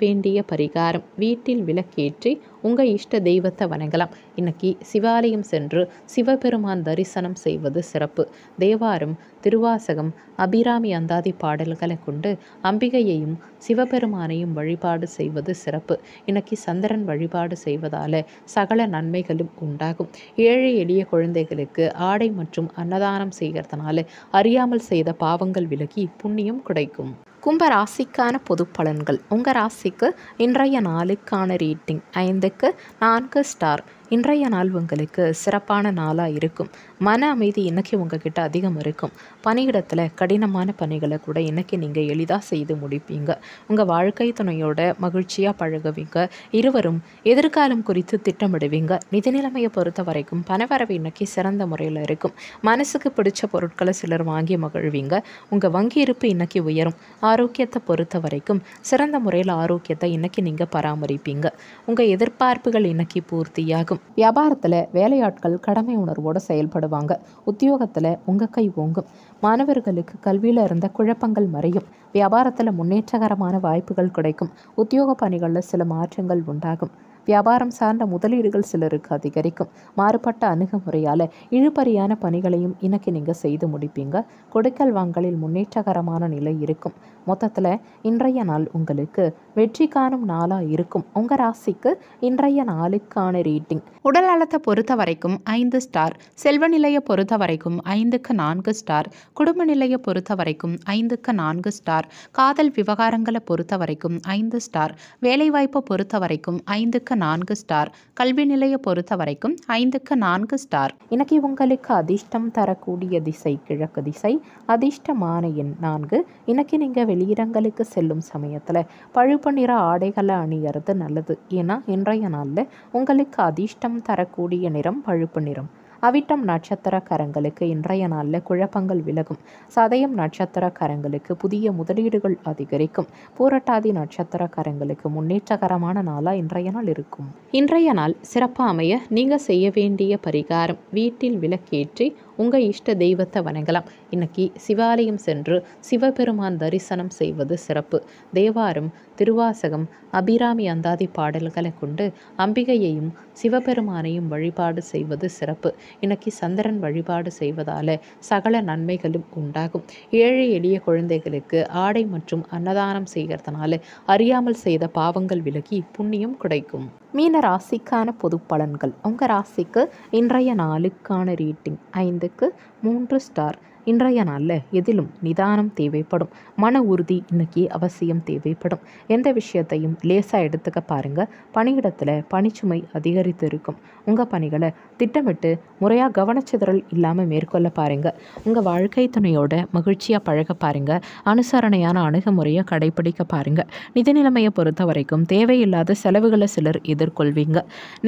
வேண்டிய பரிகாரம் வீட்டில் விளக்கேற்றி உங்கள் இஷ்ட தெய்வத்தை வணங்கலாம் இன்னைக்கு சிவாலயம் சென்று சிவபெருமான் தரிசனம் செய்வது சிறப்பு தேவாரம் திருவாசகம் அபிராமி அந்தாதி பாடல்களை கொண்டு அம்பிகையையும் சிவபெருமானையும் வழிபாடு செய்வது சிறப்பு இன்னைக்கு சந்திரன் வழிபாடு செய்வதால் சகல நன்மைகளும் உண்டாகும் ஏழை எளிய குழந்தைகளுக்கு ஆடை மற்றும் அன்னதானம் செய்கிறதுனால அறியாமல் செய்த பாவங்கள் விலகி புண்ணியம் கிடைக்கும் கும்ப ராசிக்கான பொது பலன்கள் உங்கள் ராசிக்கு இன்றைய நாளுக்கான ரேட்டிங் ஐந்துக்கு நான்கு ஸ்டார் இன்றைய நாள் உங்களுக்கு சிறப்பான நாளாக இருக்கும் மன அமைதி இன்றைக்கி உங்ககிட்ட அதிகம் இருக்கும் பணியிடத்தில் கடினமான பணிகளை கூட இன்றைக்கி நீங்கள் எளிதாக செய்து முடிப்பீங்க உங்கள் வாழ்க்கை துணையோட மகிழ்ச்சியாக பழகுவீங்க இருவரும் எதிர்காலம் குறித்து திட்டமிடுவீங்க நிதி நிலைமையை பொறுத்த வரைக்கும் பணவரவு இன்னைக்கு சிறந்த முறையில் இருக்கும் மனசுக்கு பிடிச்ச பொருட்களை சிலர் வாங்கி மகிழ்வீங்க உங்கள் வங்கி இருப்பு இன்னைக்கு உயரும் ஆரோக்கியத்தை பொறுத்த வரைக்கும் சிறந்த முறையில் ஆரோக்கியத்தை இன்னைக்கு நீங்கள் பராமரிப்பீங்க உங்கள் எதிர்பார்ப்புகள் இன்றைக்கி பூர்த்தியாகும் இருக்கும் வியாபாரத்தில் வேலையாட்கள் கடமை உணர்வோடு செயல்படுவாங்க உத்தியோகத்தில் உங்கள் கை ஓங்கும் மாணவர்களுக்கு கல்வியில் இருந்த குழப்பங்கள் மறையும் வியாபாரத்தில் முன்னேற்றகரமான வாய்ப்புகள் கிடைக்கும் உத்தியோக பணிகளில் சில மாற்றங்கள் உண்டாகும் வியாபாரம் சார்ந்த முதலீடுகள் சிலருக்கு அதிகரிக்கும் மாறுபட்ட அணுகுமுறையால் இழுபறியான பணிகளையும் இன்னைக்கு நீங்கள் செய்து முடிப்பீங்க கொடுக்கல் வாங்கலில் முன்னேற்றகரமான நிலை இருக்கும் மொத்தத்தில் இன்றைய நாள் உங்களுக்கு வெற்றி காணும் நாளாக இருக்கும் உங்கள் ராசிக்கு இன்றைய நாளுக்கான ரேட்டிங் உடல் நலத்தை பொறுத்த வரைக்கும் ஐந்து ஸ்டார் செல்வ நிலையை பொறுத்த வரைக்கும் ஐந்துக்கு நான்கு ஸ்டார் குடும்ப நிலையை பொறுத்த வரைக்கும் ஐந்துக்கு நான்கு ஸ்டார் காதல் விவகாரங்களை பொறுத்த வரைக்கும் ஐந்து ஸ்டார் வேலைவாய்ப்பை பொறுத்த வரைக்கும் ஐந்துக்கு நான்கு ஸ்டார் கல்வி நிலையை பொறுத்த வரைக்கும் ஐந்துக்கு நான்கு ஸ்டார் இன்னைக்கு உங்களுக்கு அதிர்ஷ்டம் தரக்கூடிய திசை கிழக்கு திசை அதிர்ஷ்டமான எண் நான்கு இன்னைக்கு நீங்கள் வெளியிடங்களுக்கு செல்லும் சமயத்தில் பழுப்பு சிவப்பு நிற ஆடைகளை அணிகிறது நல்லது ஏன்னா இன்றைய நாளில் உங்களுக்கு அதிர்ஷ்டம் தரக்கூடிய நிறம் பழுப்பு நிறம் அவிட்டம் நட்சத்திரக்காரங்களுக்கு இன்றைய நாளில் குழப்பங்கள் விலகும் சதயம் நட்சத்திரக்காரங்களுக்கு புதிய முதலீடுகள் அதிகரிக்கும் பூரட்டாதி நட்சத்திரக்காரங்களுக்கு முன்னேற்றகரமான நாளாக இன்றைய நாள் இருக்கும் இன்றைய நாள் சிறப்பாக அமைய நீங்கள் செய்ய வேண்டிய பரிகாரம் வீட்டில் விளக்கேற்றி உங்கள் இஷ்ட தெய்வத்தை வணங்கலாம் இன்னைக்கு சிவாலயம் சென்று சிவபெருமான் தரிசனம் செய்வது சிறப்பு தேவாரம் திருவாசகம் அபிராமி அந்தாதி பாடல்களை கொண்டு அம்பிகையையும் சிவபெருமானையும் வழிபாடு செய்வது சிறப்பு இன்னைக்கு சந்திரன் வழிபாடு செய்வதால் சகல நன்மைகளும் உண்டாகும் ஏழை எளிய குழந்தைகளுக்கு ஆடை மற்றும் அன்னதானம் செய்கிறதுனால அறியாமல் செய்த பாவங்கள் விலகி புண்ணியம் கிடைக்கும் மீன ராசிக்கான பொது பலன்கள் உங்கள் ராசிக்கு இன்றைய நாளுக்கான ரேட்டிங் ஐந்துக்கு மூன்று ஸ்டார் இன்றைய நாளில் எதிலும் நிதானம் தேவைப்படும் மன உறுதி இன்னைக்கு அவசியம் தேவைப்படும் எந்த விஷயத்தையும் லேசாக எடுத்துக்க பாருங்கள் பணியிடத்தில் பணிச்சுமை அதிகரித்து இருக்கும் உங்கள் பணிகளை திட்டமிட்டு முறையாக கவனச்சிதறல் இல்லாமல் மேற்கொள்ள பாருங்கள் உங்கள் வாழ்க்கை துணையோட மகிழ்ச்சியாக பழக பாருங்கள் அனுசரணையான அணுகுமுறையை கடைபிடிக்க பாருங்கள் நிதி நிலைமையை பொறுத்த வரைக்கும் தேவையில்லாத செலவுகளை சிலர் எதிர்கொள்வீங்க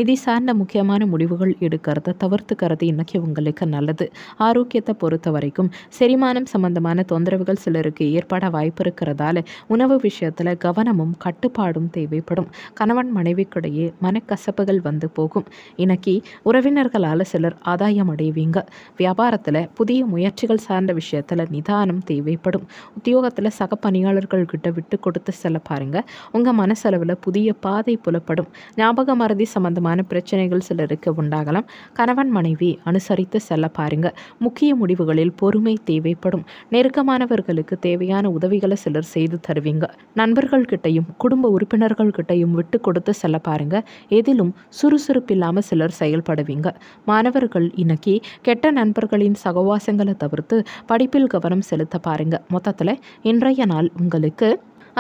நிதி சார்ந்த முக்கியமான முடிவுகள் எடுக்கிறத தவிர்த்துக்கிறது இன்றைக்கி உங்களுக்கு நல்லது ஆரோக்கியத்தை பொறுத்த வரைக்கும் செரிமானம் சம்பந்தமான தொந்தரவுகள் சிலருக்கு ஏற்பட வாய்ப்பு இருக்கிறதால உணவு விஷயத்தில் கவனமும் கட்டுப்பாடும் தேவைப்படும் கணவன் மனைவிக்கிடையே மனக்கசப்புகள் வந்து போகும் இன்னைக்கு உறவினர்களால் சிலர் ஆதாயம் அடைவீங்க வியாபாரத்தில் புதிய முயற்சிகள் சார்ந்த விஷயத்தில் நிதானம் தேவைப்படும் உத்தியோகத்தில் சக பணியாளர்கள் கிட்ட விட்டு கொடுத்து செல்ல பாருங்க உங்கள் மனசளவில் புதிய பாதை புலப்படும் ஞாபக மருதி சம்பந்தமான பிரச்சனைகள் சிலருக்கு உண்டாகலாம் கணவன் மனைவி அனுசரித்து செல்ல பாருங்க முக்கிய முடிவுகளில் போ பொறுமை தேவைப்படும் நெருக்கமானவர்களுக்கு தேவையான உதவிகளை சிலர் செய்து தருவீங்க நண்பர்கள்கிட்டையும் குடும்ப உறுப்பினர்கள்கிட்டையும் விட்டு கொடுத்து செல்ல பாருங்க எதிலும் சுறுசுறுப்பில்லாமல் சிலர் செயல்படுவீங்க மாணவர்கள் இன்னைக்கு கெட்ட நண்பர்களின் சகவாசங்களை தவிர்த்து படிப்பில் கவனம் செலுத்த பாருங்க மொத்தத்தில் இன்றைய நாள் உங்களுக்கு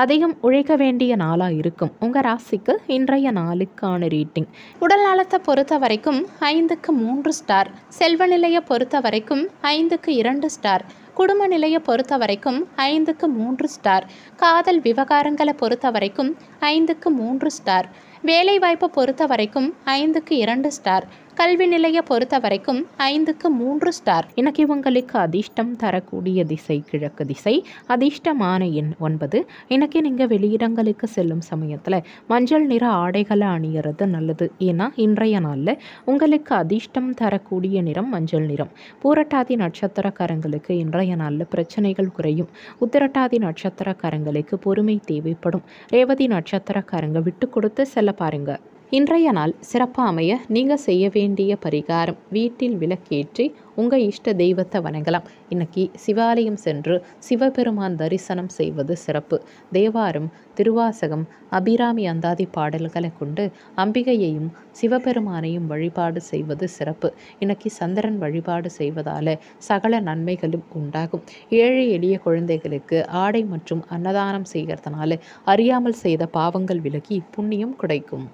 அதிகம் உழைக்க வேண்டிய நாளாக இருக்கும் உங்கள் ராசிக்கு இன்றைய நாளுக்கான ரீட்டிங் உடல் நலத்தை பொறுத்த வரைக்கும் ஐந்துக்கு மூன்று ஸ்டார் செல்வ நிலையை பொறுத்த வரைக்கும் ஐந்துக்கு இரண்டு ஸ்டார் குடும்ப நிலையை பொறுத்த வரைக்கும் ஐந்துக்கு மூன்று ஸ்டார் காதல் விவகாரங்களை பொறுத்த வரைக்கும் ஐந்துக்கு மூன்று ஸ்டார் வேலைவாய்ப்பை பொறுத்த வரைக்கும் ஐந்துக்கு இரண்டு ஸ்டார் கல்வி நிலைய பொறுத்த வரைக்கும் ஐந்துக்கு மூன்று ஸ்டார் எனக்கு இவங்களுக்கு அதிர்ஷ்டம் தரக்கூடிய திசை கிழக்கு திசை அதிர்ஷ்டமான எண் ஒன்பது இன்னைக்கு நீங்கள் வெளியிடங்களுக்கு செல்லும் சமயத்தில் மஞ்சள் நிற ஆடைகளை அணியறது நல்லது ஏன்னா இன்றைய நாளில் உங்களுக்கு அதிர்ஷ்டம் தரக்கூடிய நிறம் மஞ்சள் நிறம் பூரட்டாதி நட்சத்திரக்காரங்களுக்கு இன்றைய நாளில் பிரச்சனைகள் குறையும் உத்திரட்டாதி நட்சத்திரக்காரங்களுக்கு பொறுமை தேவைப்படும் ரேவதி நட்சத்திரக்காரங்க விட்டு கொடுத்து செல்ல பாருங்கள் இன்றைய நாள் சிறப்பாமைய நீங்கள் செய்ய வேண்டிய பரிகாரம் வீட்டில் விளக்கேற்றி உங்கள் இஷ்ட தெய்வத்தை வணங்கலாம் இன்னைக்கு சிவாலயம் சென்று சிவபெருமான் தரிசனம் செய்வது சிறப்பு தேவாரம் திருவாசகம் அபிராமி அந்தாதி பாடல்களை கொண்டு அம்பிகையையும் சிவபெருமானையும் வழிபாடு செய்வது சிறப்பு இன்னைக்கு சந்திரன் வழிபாடு செய்வதால் சகல நன்மைகளும் உண்டாகும் ஏழை எளிய குழந்தைகளுக்கு ஆடை மற்றும் அன்னதானம் செய்கிறதுனால அறியாமல் செய்த பாவங்கள் விலகி புண்ணியம் கிடைக்கும்